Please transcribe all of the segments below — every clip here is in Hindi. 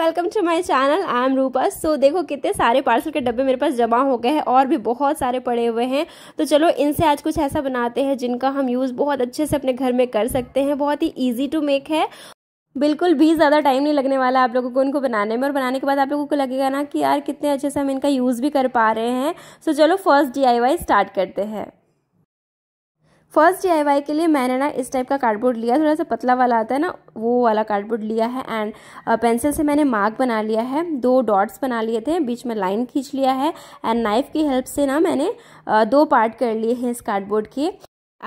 welcome to my channel I am Rupa so देखो कितने सारे पार्सल के डब्बे मेरे पास जमा हो गए हैं और भी बहुत सारे पड़े हुए हैं तो चलो इनसे आज कुछ ऐसा बनाते हैं जिनका हम यूज़ बहुत अच्छे से अपने घर में कर सकते हैं बहुत ही ईजी टू मेक है बिल्कुल भी ज़्यादा टाइम नहीं लगने वाला आप लोगों को उनको बनाने में और बनाने के बाद आप लोगों को लगेगा ना कि यार कितने अच्छे से हम इनका यूज़ भी कर पा रहे हैं सो so, चलो फर्स्ट डी स्टार्ट करते हैं फर्स्ट डी के लिए मैंने ना इस टाइप का कार्डबोर्ड लिया थोड़ा सा पतला वाला आता है ना वो वाला कार्डबोर्ड लिया है एंड पेंसिल से मैंने मार्क बना लिया है दो डॉट्स बना लिए थे बीच में लाइन खींच लिया है एंड नाइफ की हेल्प से ना मैंने दो पार्ट कर लिए हैं इस कार्डबोर्ड के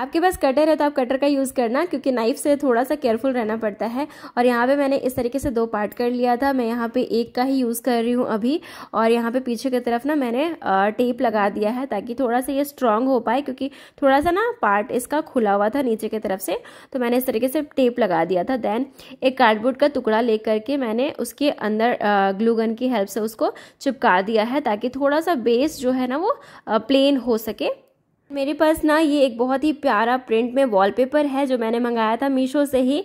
आपके पास कटर है तो आप कटर का यूज़ करना क्योंकि नाइफ से थोड़ा सा केयरफुल रहना पड़ता है और यहाँ पे मैंने इस तरीके से दो पार्ट कर लिया था मैं यहाँ पे एक का ही यूज़ कर रही हूँ अभी और यहाँ पे पीछे की तरफ ना मैंने टेप लगा दिया है ताकि थोड़ा सा ये स्ट्रांग हो पाए क्योंकि थोड़ा सा ना पार्ट इसका खुला हुआ था नीचे की तरफ से तो मैंने इस तरीके से टेप लगा दिया था देन एक कार्डबोर्ड का टुकड़ा ले करके मैंने उसके अंदर ग्लूगन की हेल्प से उसको चिपका दिया है ताकि थोड़ा सा बेस जो है ना वो प्लेन हो सके मेरे पास ना ये एक बहुत ही प्यारा प्रिंट में वॉलपेपर है जो मैंने मंगाया था मीशो से ही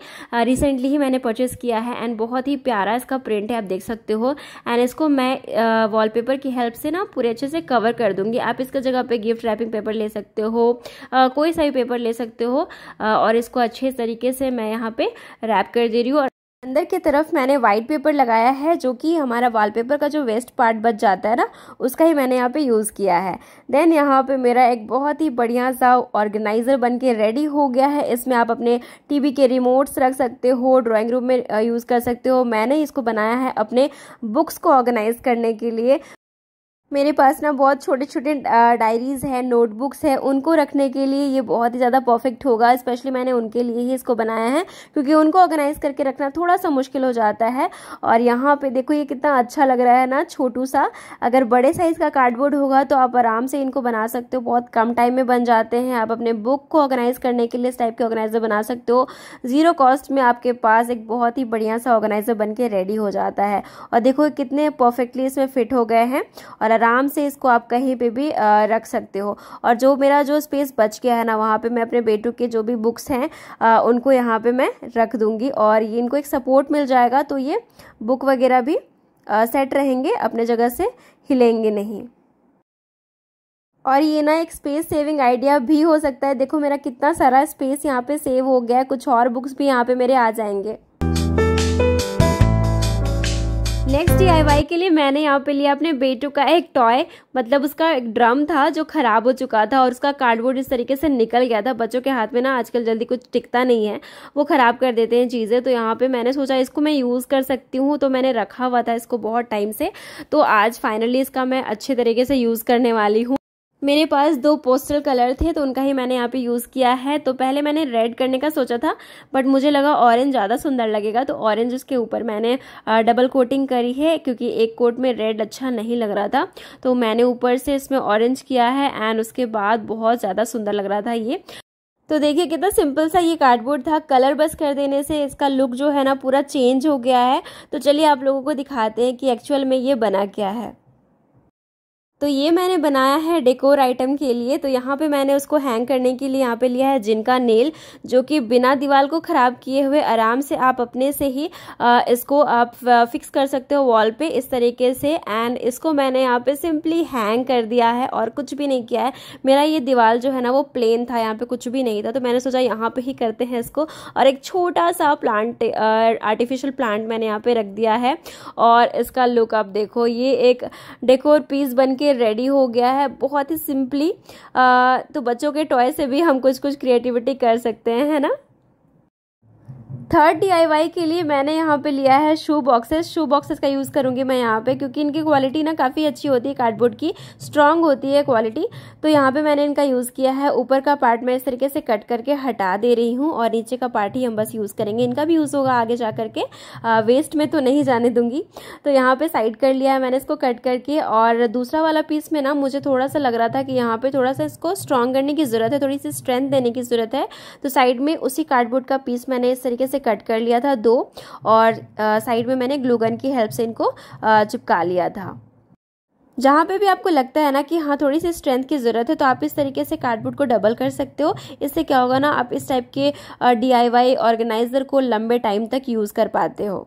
रिसेंटली ही मैंने परचेस किया है एंड बहुत ही प्यारा इसका प्रिंट है आप देख सकते हो एंड इसको मैं वॉलपेपर की हेल्प से ना पूरे अच्छे से कवर कर दूंगी आप इसका जगह पे गिफ्ट रैपिंग पेपर ले सकते हो आ, कोई सा भी पेपर ले सकते हो आ, और इसको अच्छे तरीके से मैं यहाँ पर रैप कर दे रही हूँ अंदर की तरफ मैंने वाइट पेपर लगाया है जो कि हमारा वॉलपेपर का जो वेस्ट पार्ट बच जाता है ना उसका ही मैंने यहाँ पे यूज़ किया है देन यहाँ पे मेरा एक बहुत ही बढ़िया सा ऑर्गेनाइज़र बन के रेडी हो गया है इसमें आप अपने टीवी के रिमोट्स रख सकते हो ड्राइंग रूम में यूज़ कर सकते हो मैंने इसको बनाया है अपने बुक्स को ऑर्गेनाइज़ करने के लिए मेरे पास ना बहुत छोटे छोटे डायरीज़ हैं नोटबुक्स हैं उनको रखने के लिए ये बहुत ही ज़्यादा परफेक्ट होगा स्पेशली मैंने उनके लिए ही इसको बनाया है क्योंकि उनको ऑर्गेनाइज़ करके रखना थोड़ा सा मुश्किल हो जाता है और यहाँ पे देखो ये कितना अच्छा लग रहा है ना छोटू सा अगर बड़े साइज़ का कार्डबोर्ड होगा तो आप आराम से इनको बना सकते हो बहुत कम टाइम में बन जाते हैं आप अपने बुक को ऑर्गेनाइज़ करने के लिए इस टाइप के ऑर्गेनाइज़र बना सकते हो ज़ीरो कॉस्ट में आपके पास एक बहुत ही बढ़िया सा ऑर्गेनाइज़र बन रेडी हो जाता है और देखो कितने परफेक्टली इसमें फिट हो गए हैं और आराम से इसको आप कहीं पे भी रख सकते हो और जो मेरा जो स्पेस बच गया है ना वहाँ पे मैं अपने बेटू के जो भी बुक्स हैं उनको यहाँ पे मैं रख दूँगी और ये इनको एक सपोर्ट मिल जाएगा तो ये बुक वगैरह भी सेट रहेंगे अपने जगह से हिलेंगे नहीं और ये ना एक स्पेस सेविंग आइडिया भी हो सकता है देखो मेरा कितना सारा स्पेस यहाँ पे सेव हो गया है कुछ और बुक्स भी यहाँ पे मेरे आ जाएंगे नेक्स्ट डी के लिए मैंने यहाँ पे लिया अपने बेटू का एक टॉय मतलब उसका एक ड्रम था जो खराब हो चुका था और उसका कार्डबोर्ड इस तरीके से निकल गया था बच्चों के हाथ में ना आजकल जल्दी कुछ टिकता नहीं है वो ख़राब कर देते हैं चीज़ें तो यहाँ पे मैंने सोचा इसको मैं यूज़ कर सकती हूँ तो मैंने रखा हुआ था इसको बहुत टाइम से तो आज फाइनली इसका मैं अच्छे तरीके से यूज़ करने वाली हूँ मेरे पास दो पोस्टल कलर थे तो उनका ही मैंने यहाँ पे यूज़ किया है तो पहले मैंने रेड करने का सोचा था बट मुझे लगा ऑरेंज ज़्यादा सुंदर लगेगा तो ऑरेंज उसके ऊपर मैंने डबल कोटिंग करी है क्योंकि एक कोट में रेड अच्छा नहीं लग रहा था तो मैंने ऊपर से इसमें ऑरेंज किया है एंड उसके बाद बहुत ज़्यादा सुंदर लग रहा था ये तो देखिए कितना सिंपल सा ये कार्डबोर्ड था कलर बस कर देने से इसका लुक जो है ना पूरा चेंज हो गया है तो चलिए आप लोगों को दिखाते हैं कि एक्चुअल में ये बना क्या है तो ये मैंने बनाया है डेकोर आइटम के लिए तो यहाँ पे मैंने उसको हैंग करने के लिए यहाँ पे लिया है जिनका नेल जो कि बिना दीवार को ख़राब किए हुए आराम से आप अपने से ही इसको आप फिक्स कर सकते हो वॉल पे इस तरीके से एंड इसको मैंने यहाँ पे सिंपली हैंग कर दिया है और कुछ भी नहीं किया है मेरा ये दीवार जो है ना वो प्लेन था यहाँ पर कुछ भी नहीं था तो मैंने सोचा यहाँ पर ही करते हैं इसको और एक छोटा सा प्लांट आर्टिफिशियल प्लांट मैंने यहाँ पर रख दिया है और इसका लुक आप देखो ये एक डेकोर पीस बन के ये रेडी हो गया है बहुत ही सिंपली तो बच्चों के टॉय से भी हम कुछ कुछ क्रिएटिविटी कर सकते हैं है ना थर्ड डी के लिए मैंने यहाँ पे लिया है शू बॉक्सेस शू बॉक्सेस का यूज़ करूँगी मैं यहाँ पे क्योंकि इनकी क्वालिटी ना काफ़ी अच्छी होती है कार्डबोर्ड की स्ट्रांग होती है क्वालिटी तो यहाँ पे मैंने इनका यूज़ किया है ऊपर का पार्ट मैं इस तरीके से कट करके हटा दे रही हूँ और नीचे का पार्ट ही हम बस यूज़ करेंगे इनका भी यूज़ होगा आगे जा करके वेस्ट में तो नहीं जाने दूंगी तो यहाँ पर साइड कर लिया है मैंने इसको कट करके और दूसरा वाला पीस में ना मुझे थोड़ा सा लग रहा था कि यहाँ पर थोड़ा सा इसको स्ट्रांग करने की ज़रूरत है थोड़ी सी स्ट्रेंथ देने की ज़रूरत है तो साइड में उसी कार्डबोर्ड का पीस मैंने इस तरीके से से कट कर लिया था दो और साइड में मैंने ग्लूगन की हेल्प से इनको चिपका लिया था जहाँ पे भी आपको लगता है ना कि हाँ थोड़ी सी स्ट्रेंथ की ज़रूरत है तो आप इस तरीके से कार्डबोर्ड को डबल कर सकते हो इससे क्या होगा ना आप इस टाइप के डी ऑर्गेनाइज़र को लंबे टाइम तक यूज़ कर पाते हो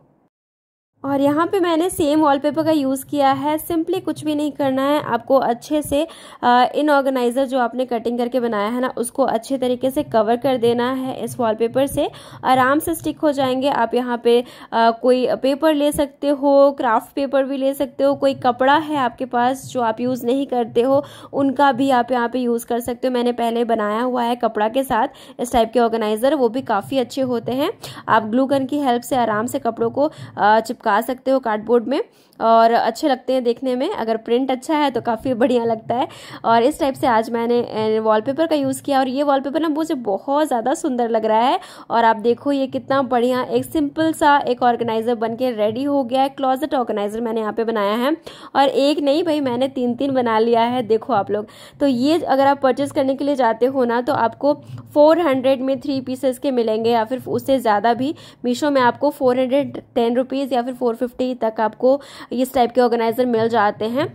और यहाँ पे मैंने सेम वॉलपेपर का यूज़ किया है सिंपली कुछ भी नहीं करना है आपको अच्छे से इन ऑर्गेनाइज़र जो आपने कटिंग करके बनाया है ना उसको अच्छे तरीके से कवर कर देना है इस वॉलपेपर से आराम से स्टिक हो जाएंगे आप यहाँ पे आ, कोई पेपर ले सकते हो क्राफ्ट पेपर भी ले सकते हो कोई कपड़ा है आपके पास जो आप यूज़ नहीं करते हो उनका भी आप यहाँ पर यूज़ कर सकते हो मैंने पहले बनाया हुआ है कपड़ा के साथ इस टाइप के ऑर्गेनाइज़र वो भी काफ़ी अच्छे होते हैं आप ग्लू गन की हेल्प से आराम से कपड़ों को चिपका चिपका सकते हो कार्डबोर्ड में और अच्छे लगते हैं देखने में अगर प्रिंट अच्छा है तो काफ़ी बढ़िया लगता है और इस टाइप से आज मैंने वॉलपेपर का यूज़ किया और ये वॉलपेपर ना मुझे बहुत ज़्यादा सुंदर लग रहा है और आप देखो ये कितना बढ़िया एक सिंपल सा एक ऑर्गेनाइज़र बन के रेडी हो गया है क्लॉजेट ऑर्गेनाइज़र मैंने यहाँ पर बनाया है और एक नहीं भाई मैंने तीन तीन बना लिया है देखो आप लोग तो ये अगर आप परचेज़ करने के लिए जाते हो ना तो आपको हंड्रेड में थ्री पीसेस के मिलेंगे या फिर उससे ज़्यादा भी मीशो में आपको टेन रुपीज़ या फिर फिफ्टी तक आपको इस टाइप के ऑर्गेनाइज़र मिल जाते हैं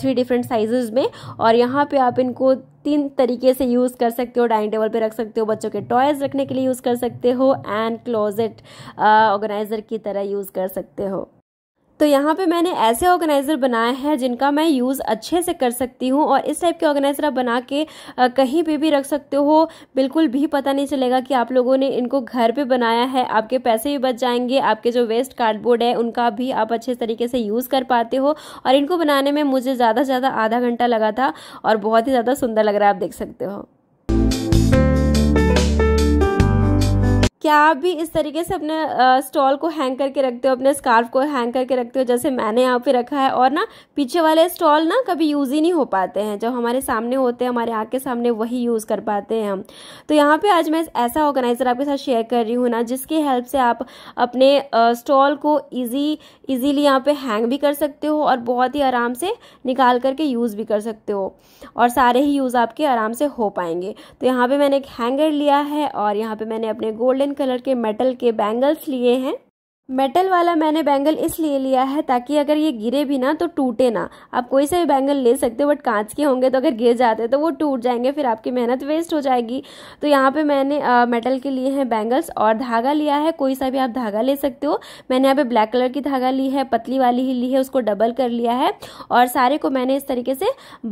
थ्री डिफरेंट साइजेज़ में और यहाँ पे आप इनको तीन तरीके से यूज़ कर सकते हो डाइनिंग टेबल पे रख सकते हो बच्चों के टॉयज़ रखने के लिए यूज़ कर सकते हो एंड क्लोजेट ऑर्गेनाइज़र की तरह यूज़ कर सकते हो तो यहाँ पे मैंने ऐसे ऑर्गेनाइज़र बनाए हैं जिनका मैं यूज़ अच्छे से कर सकती हूँ और इस टाइप के ऑर्गेनाइज़र आप बना के कहीं पे भी रख सकते हो बिल्कुल भी पता नहीं चलेगा कि आप लोगों ने इनको घर पे बनाया है आपके पैसे भी बच जाएंगे आपके जो वेस्ट कार्डबोर्ड है उनका भी आप अच्छे तरीके से यूज़ कर पाते हो और इनको बनाने में मुझे ज़्यादा से ज़्यादा आधा घंटा लगा था और बहुत ही ज़्यादा सुंदर लग रहा है आप देख सकते हो क्या आप भी इस तरीके से अपने स्टॉल को हैंग करके रखते हो अपने स्कार्फ को हैंग करके रखते हो जैसे मैंने यहाँ पे रखा है और ना पीछे वाले स्टॉल ना कभी यूज़ ही नहीं हो पाते हैं जब हमारे सामने होते हैं हमारे आँख के सामने वही यूज़ कर पाते हैं हम तो यहाँ पे आज मैं ऐसा ऑर्गेनाइज़र आपके साथ शेयर कर रही हूँ ना जिसकी हेल्प से आप अपने स्टॉल को ईजी ईजिली यहाँ पे हैंग भी कर सकते हो और बहुत ही आराम से निकाल करके यूज़ भी कर सकते हो और सारे ही यूज़ आपके आराम से हो पाएंगे तो यहाँ पे मैंने एक हैंगर लिया है और यहाँ पे मैंने अपने गोल्डन कलर के मेटल के बैंगल्स लिए हैं मेटल वाला मैंने बैंगल इसलिए लिया है ताकि अगर ये गिरे भी ना तो टूटे ना आप कोई से भी बैंगल ले सकते हो बट कांच के होंगे तो अगर गिर जाते तो वो टूट जाएंगे फिर आपकी मेहनत वेस्ट हो जाएगी तो यहाँ पे मैंने आ, मेटल के लिए हैं बैंगल्स और धागा लिया है कोई सा भी आप धागा ले सकते हो मैंने यहाँ पे ब्लैक कलर की धागा ली है पतली वाली ही ली है उसको डबल कर लिया है और सारे को मैंने इस तरीके से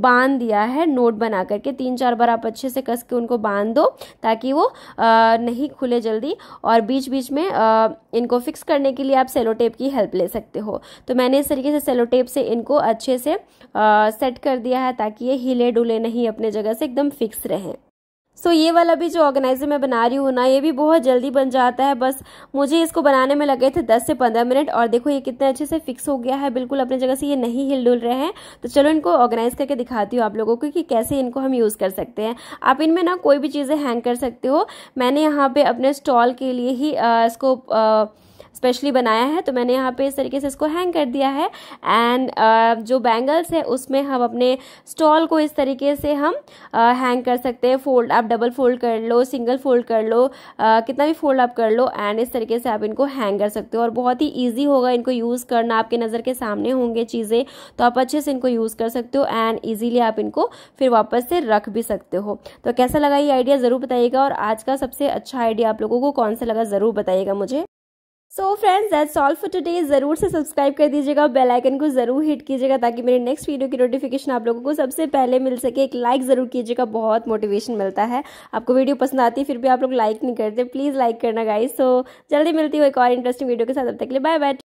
बांध दिया है नोट बना करके तीन चार बार आप अच्छे से कस के उनको बांध दो ताकि वो नहीं खुले जल्दी और बीच बीच में इनको फिक्स करने करने के लिए आप सेलो टेप की हेल्प ले सकते हो तो मैंने इस तरीके से सेलो टेप से इनको अच्छे से आ, सेट कर दिया है ताकि ये हिले डुले नहीं अपने जगह से एकदम फिक्स रहें सो so, ये वाला भी जो ऑर्गेनाइजर मैं बना रही हूँ ना ये भी बहुत जल्दी बन जाता है बस मुझे इसको बनाने में लगे थे 10 से 15 मिनट और देखो ये कितने अच्छे से फिक्स हो गया है बिल्कुल अपने जगह से ये नहीं हिल डुल रहे हैं तो चलो इनको ऑर्गेनाइज करके दिखाती हूँ आप लोगों को कि कैसे इनको हम यूज़ कर सकते हैं आप इनमें ना कोई भी चीज़ें हैंग कर सकते हो मैंने यहाँ पर अपने स्टॉल के लिए ही आ, इसको आ, स्पेशली बनाया है तो मैंने यहाँ पे इस तरीके से इसको हैंग कर दिया है एंड uh, जो बैंगल्स है उसमें हम अपने स्टॉल को इस तरीके से हम हैंग uh, कर सकते हैं फोल्ड आप डबल फोल्ड कर लो सिंगल फोल्ड कर लो uh, कितना भी फोल्ड आप कर लो एंड इस तरीके से आप इनको हैंग कर सकते हो और बहुत ही ईजी होगा इनको यूज़ करना आपके नज़र के सामने होंगे चीज़ें तो आप अच्छे से इनको यूज़ कर सकते हो एंड ईजीली आप इनको फिर वापस से रख भी सकते हो तो कैसा लगा ये आइडिया ज़रूर बताइएगा और आज का सबसे अच्छा आइडिया आप लोगों को कौन सा लगा ज़रूर बताइएगा मुझे so friends that solve for today ज़रूर से सब्सक्राइब कर दीजिएगा बेल आइकन को ज़रूर हिट कीजिएगा ताकि मेरे नेक्स्ट वीडियो की नोटिफिकेशन आप लोगों को सबसे पहले मिल सके एक लाइक ज़रूर कीजिएगा बहुत मोटिवेशन मिलता है आपको वीडियो पसंद आती है फिर भी आप लोग लाइक नहीं करते प्लीज़ लाइक करना गाइस सो so, जल्दी मिलती हो एक और इंटरेस्टिंग वीडियो के साथ अब तक के लिए बाय बाय